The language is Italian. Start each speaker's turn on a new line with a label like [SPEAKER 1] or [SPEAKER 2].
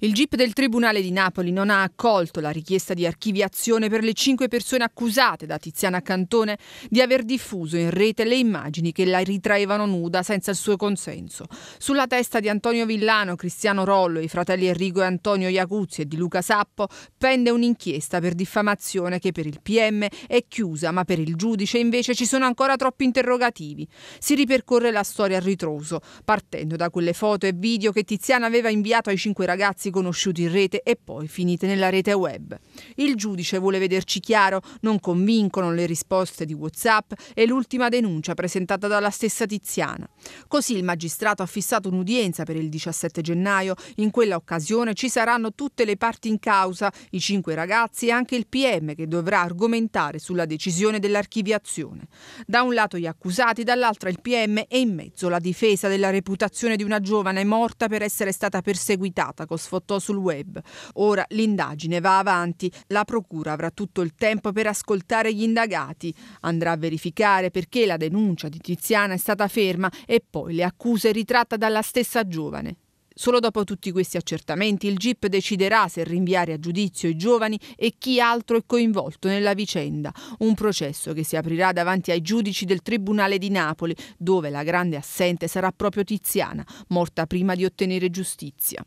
[SPEAKER 1] Il GIP del Tribunale di Napoli non ha accolto la richiesta di archiviazione per le cinque persone accusate da Tiziana Cantone di aver diffuso in rete le immagini che la ritraevano nuda senza il suo consenso. Sulla testa di Antonio Villano, Cristiano Rollo, i fratelli Enrico e Antonio Iacuzzi e di Luca Sappo pende un'inchiesta per diffamazione che per il PM è chiusa, ma per il giudice invece ci sono ancora troppi interrogativi. Si ripercorre la storia a ritroso, partendo da quelle foto e video che Tiziana aveva inviato ai cinque ragazzi ragazzi conosciuti in rete e poi finite nella rete web. Il giudice vuole vederci chiaro, non convincono le risposte di WhatsApp e l'ultima denuncia presentata dalla stessa Tiziana. Così il magistrato ha fissato un'udienza per il 17 gennaio. In quella occasione ci saranno tutte le parti in causa, i cinque ragazzi e anche il PM che dovrà argomentare sulla decisione dell'archiviazione. Da un lato gli accusati, dall'altro il PM e in mezzo la difesa della reputazione di una giovane morta per essere stata perseguitata con sfondamento scottò sul web. Ora l'indagine va avanti, la Procura avrà tutto il tempo per ascoltare gli indagati, andrà a verificare perché la denuncia di Tiziana è stata ferma e poi le accuse ritratte dalla stessa giovane. Solo dopo tutti questi accertamenti il GIP deciderà se rinviare a giudizio i giovani e chi altro è coinvolto nella vicenda, un processo che si aprirà davanti ai giudici del Tribunale di Napoli, dove la grande assente sarà proprio Tiziana, morta prima di ottenere giustizia.